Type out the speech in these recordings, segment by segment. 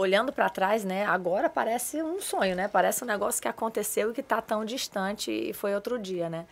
olhando para trás, né, agora parece um sonho, né? Parece um negócio que aconteceu e que está tão distante e foi outro dia, né?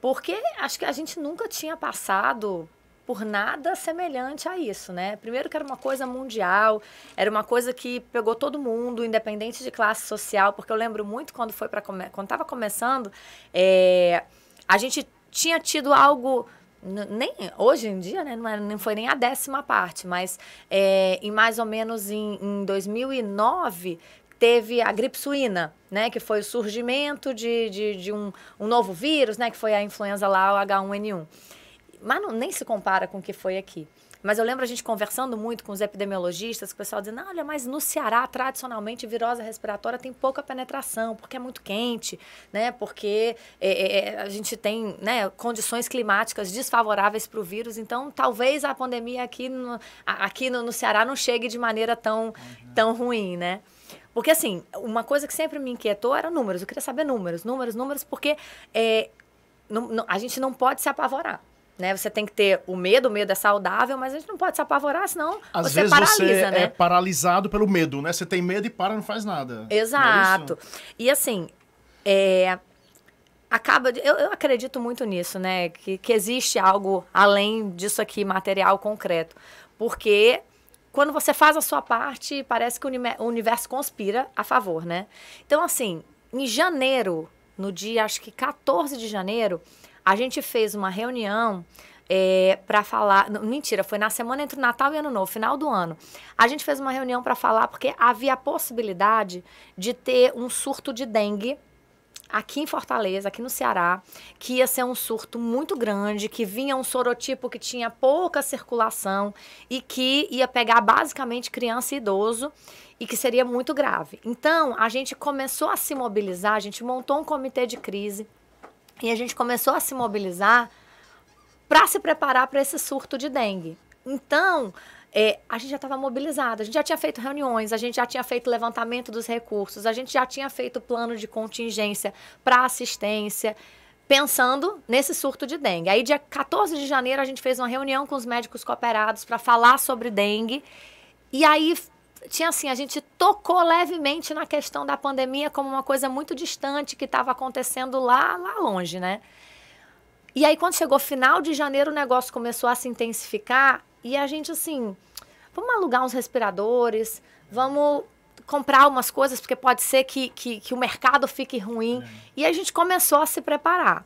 Porque acho que a gente nunca tinha passado por nada semelhante a isso, né? Primeiro que era uma coisa mundial, era uma coisa que pegou todo mundo, independente de classe social, porque eu lembro muito quando foi para come... quando estava começando, é... a gente tinha tido algo nem hoje em dia, né, não, é, não foi nem a décima parte, mas é, em mais ou menos em, em 2009 teve a gripe suína, né, que foi o surgimento de, de, de um, um, novo vírus, né, que foi a influenza lá, o H1N1. Mas não, nem se compara com o que foi aqui. Mas eu lembro a gente conversando muito com os epidemiologistas, o pessoal dizendo, olha, mas no Ceará, tradicionalmente, virose respiratória tem pouca penetração, porque é muito quente, né? Porque é, é, é a gente tem né, condições climáticas desfavoráveis para o vírus, então talvez a pandemia aqui no, aqui no, no Ceará não chegue de maneira tão, uhum. tão ruim, né? Porque, assim, uma coisa que sempre me inquietou era números. Eu queria saber números, números, números, porque é, não, não, a gente não pode se apavorar. Né? Você tem que ter o medo, o medo é saudável, mas a gente não pode se apavorar, senão Às você vezes paralisa, você é né? é paralisado pelo medo, né? Você tem medo e para, não faz nada. É Exato. É e assim, é... acaba... De... Eu, eu, acredito muito nisso, né? Que, que existe algo além disso aqui, material, concreto. Porque quando você faz a sua parte, parece que o, o universo conspira a favor, né? Então, assim, em janeiro, no dia, acho que 14 de janeiro a gente fez uma reunião é, eh, para falar. Não, mentira, foi na semana entre o Natal e Ano Novo, final do ano. A gente fez uma reunião para falar porque havia a possibilidade de ter um surto de dengue aqui em Fortaleza, aqui no Ceará, que ia ser um surto muito grande, que vinha um sorotipo que tinha pouca circulação e que ia pegar basicamente criança e idoso e que seria muito grave. Então, a gente começou a se mobilizar, a gente montou um comitê de crise e a gente começou a se mobilizar para se preparar para esse surto de dengue. Então, é, a gente já estava mobilizada, a gente já tinha feito reuniões, a gente já tinha feito levantamento dos recursos, a gente já tinha feito plano de contingência para assistência, pensando nesse surto de dengue. Aí, dia 14 de janeiro, a gente fez uma reunião com os médicos cooperados para falar sobre dengue. E aí tinha assim, a gente tocou levemente na questão da pandemia como uma coisa muito distante que estava acontecendo lá, lá longe, né? E aí quando chegou final de janeiro, o negócio começou a se intensificar e a gente assim, vamos alugar uns respiradores, vamos comprar umas coisas, porque pode ser que, que, que o mercado fique ruim. É. E a gente começou a se preparar.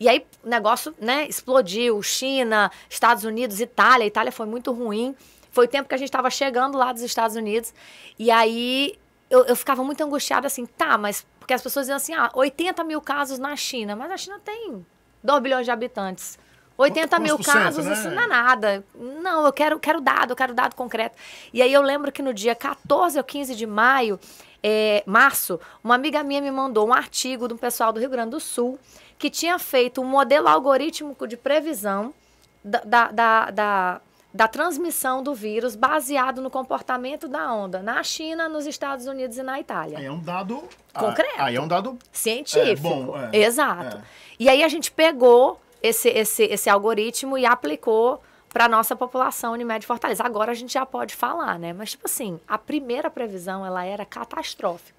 E aí o negócio né, explodiu, China, Estados Unidos, Itália, Itália foi muito ruim. Foi o tempo que a gente estava chegando lá dos Estados Unidos. E aí eu, eu ficava muito angustiada assim, tá, mas. Porque as pessoas diziam assim, ah, 80 mil casos na China. Mas a China tem 2 bilhões de habitantes. 80 mil casos, né? isso assim, não é nada. Não, eu quero, quero dado, eu quero dado concreto. E aí eu lembro que no dia 14 ou 15 de maio, é, março, uma amiga minha me mandou um artigo de um pessoal do Rio Grande do Sul que tinha feito um modelo algorítmico de previsão da, da, da, da da transmissão do vírus baseado no comportamento da onda na China, nos Estados Unidos e na Itália. Aí é um dado ah, concreto. Aí é um dado científico. É, bom, é, Exato. É. E aí a gente pegou esse, esse, esse algoritmo e aplicou para nossa população Unimed Fortaleza. Agora a gente já pode falar, né? Mas tipo assim, a primeira previsão ela era catastrófica.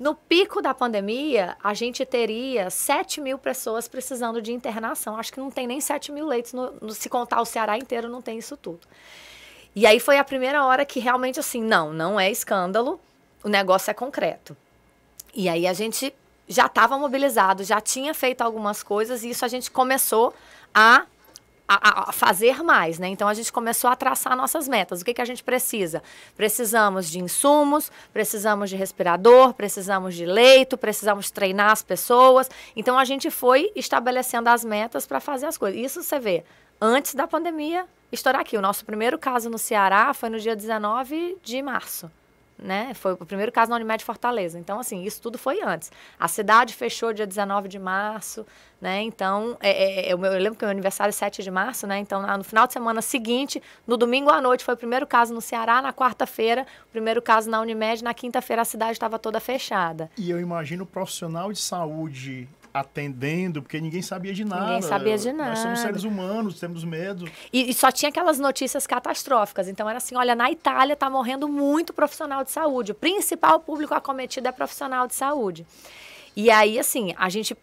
No pico da pandemia, a gente teria 7 mil pessoas precisando de internação. Acho que não tem nem 7 mil leitos. No, no, se contar o Ceará inteiro, não tem isso tudo. E aí foi a primeira hora que realmente, assim, não, não é escândalo, o negócio é concreto. E aí a gente já estava mobilizado, já tinha feito algumas coisas, e isso a gente começou a a, a, fazer mais, né? Então a gente começou a traçar nossas metas. O que, que a gente precisa? Precisamos de insumos, precisamos de respirador, precisamos de leito, precisamos treinar as pessoas. Então a gente foi estabelecendo as metas para fazer as coisas. Isso você vê antes da pandemia estourar aqui. O nosso primeiro caso no Ceará foi no dia 19 de março né? Foi o primeiro caso na Unimed Fortaleza. Então, assim, isso tudo foi antes. A cidade fechou dia 19 de março, né? Então, é, é, é eu, eu, lembro que meu aniversário é 7 de março, né? Então, no final de semana seguinte, no domingo à noite, foi o primeiro caso no Ceará, na quarta-feira, o primeiro caso na Unimed, na quinta-feira a cidade estava toda fechada. E eu imagino o profissional de saúde atendendo, porque ninguém sabia de nada. Ninguém sabia de nada. Nós somos seres humanos, temos medo. E, e só tinha aquelas notícias catastróficas. Então era assim, olha, na Itália está morrendo muito profissional de saúde. O principal público acometido é profissional de saúde. E aí, assim, a gente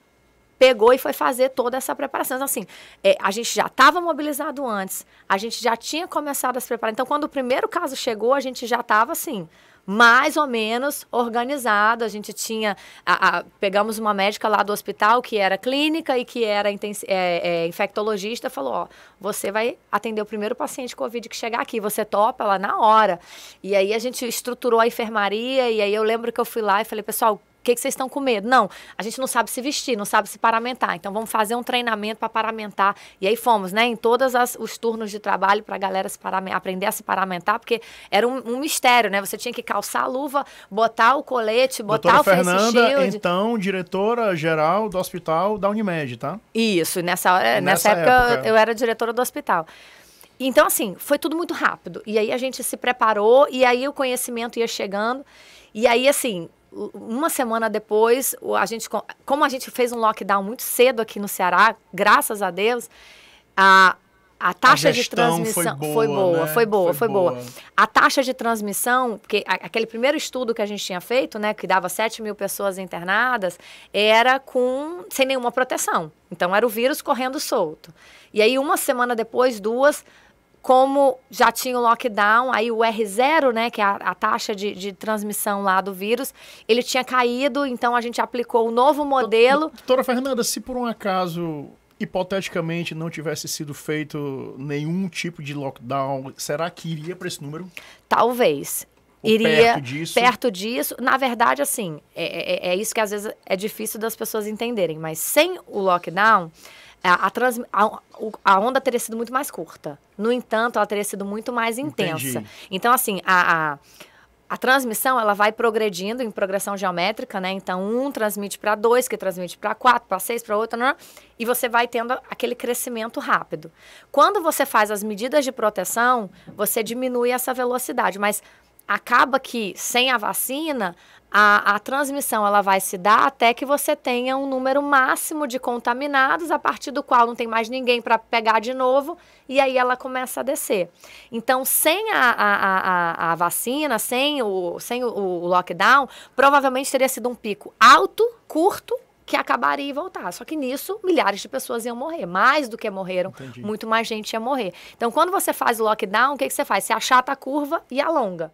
pegou e foi fazer toda essa preparação. Então, assim, é, a gente já estava mobilizado antes, a gente já tinha começado a se preparar. Então, quando o primeiro caso chegou, a gente já estava assim, mais ou menos organizado. A gente tinha, a, a, pegamos uma médica lá do hospital que era clínica e que era é, é, infectologista, falou, ó, você vai atender o primeiro paciente Covid que chegar aqui, você topa lá na hora. E aí a gente estruturou a enfermaria e aí eu lembro que eu fui lá e falei, pessoal, que, que vocês estão com medo? Não, a gente não sabe se vestir, não sabe se paramentar. Então vamos fazer um treinamento para paramentar. E aí fomos, né? Em todos os turnos de trabalho para a galera se aprender a se paramentar, porque era um, um, mistério, né? Você tinha que calçar a luva, botar o colete, botar Doutora o Fernanda, face shield. então diretora geral do hospital da Unimed, tá? Isso, nessa, hora, é, nessa, nessa época, época é. eu era diretora do hospital. Então, assim, foi tudo muito rápido. E aí a gente se preparou, e aí o conhecimento ia chegando. E aí, assim, uma semana depois, a gente, como a gente fez um lockdown muito cedo aqui no Ceará, graças a Deus, a, a taxa a de transmissão foi boa, foi boa, né? foi, boa foi, foi boa. A taxa de transmissão, porque aquele primeiro estudo que a gente tinha feito, né, que dava 7 mil pessoas internadas, era com sem nenhuma proteção. Então era o vírus correndo solto. E aí uma semana depois, duas como já tinha o lockdown, aí o R0, né, que é a, a taxa de, de, transmissão lá do vírus, ele tinha caído, então a gente aplicou o novo modelo. Doutora Fernanda, se por um acaso, hipoteticamente, não tivesse sido feito nenhum tipo de lockdown, será que iria para esse número? Talvez. Ou iria perto disso. perto disso. Na verdade, assim, é, é, é isso que às vezes é difícil das pessoas entenderem, mas sem o lockdown é, a, a, a, onda teria sido muito mais curta. No entanto, ela teria sido muito mais Entendi. intensa. Então, assim, a, a transmissão ela vai progredindo em progressão geométrica, né? Então, um transmite para dois, que transmite para quatro, para seis, para outro, né? e você vai tendo aquele crescimento rápido. Quando você faz as medidas de proteção, você diminui essa velocidade, mas acaba que sem a vacina a, a, transmissão ela vai se dar até que você tenha um número máximo de contaminados, a partir do qual não tem mais ninguém para pegar de novo, e aí ela começa a descer. Então, sem a, a, a, a vacina, sem, o, sem o, o lockdown, provavelmente teria sido um pico alto, curto que acabaria e voltar. Só que nisso, milhares de pessoas iam morrer. Mais do que morreram, Entendi. muito mais gente ia morrer. Então, quando você faz o lockdown, o que, que você faz? Você achata a curva e alonga.